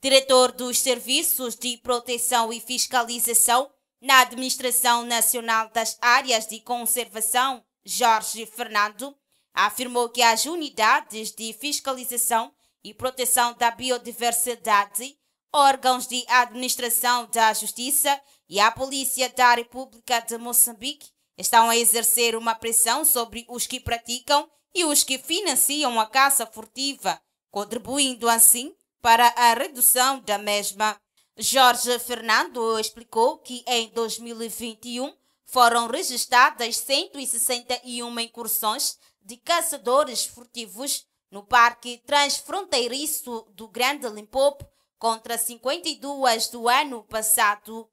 diretor dos Serviços de Proteção e Fiscalização na Administração Nacional das Áreas de Conservação, Jorge Fernando, afirmou que as unidades de fiscalização e proteção da biodiversidade, órgãos de administração da Justiça e a Polícia da República de Moçambique estão a exercer uma pressão sobre os que praticam e os que financiam a caça furtiva, contribuindo assim para a redução da mesma. Jorge Fernando explicou que em 2021 foram registradas 161 incursões de caçadores furtivos no Parque Transfronteiriço do Grande Limpopo contra 52 do ano passado.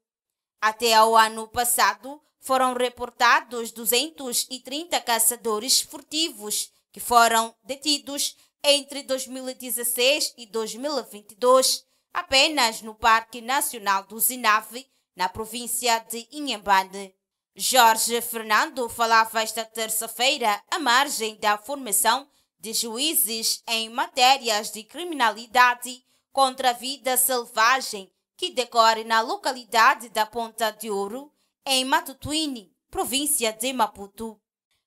Até ao ano passado, foram reportados 230 caçadores furtivos que foram detidos entre 2016 e 2022, apenas no Parque Nacional do Zinave, na província de Inhambane. Jorge Fernando falava esta terça-feira à margem da formação de juízes em matérias de criminalidade contra a vida selvagem que decorre na localidade da Ponta de Ouro, em Matutuini, província de Maputo.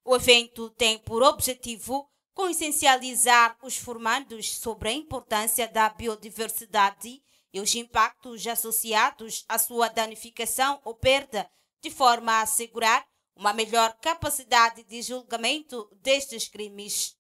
O evento tem por objetivo com essencializar os formandos sobre a importância da biodiversidade e os impactos associados à sua danificação ou perda, de forma a assegurar uma melhor capacidade de julgamento destes crimes.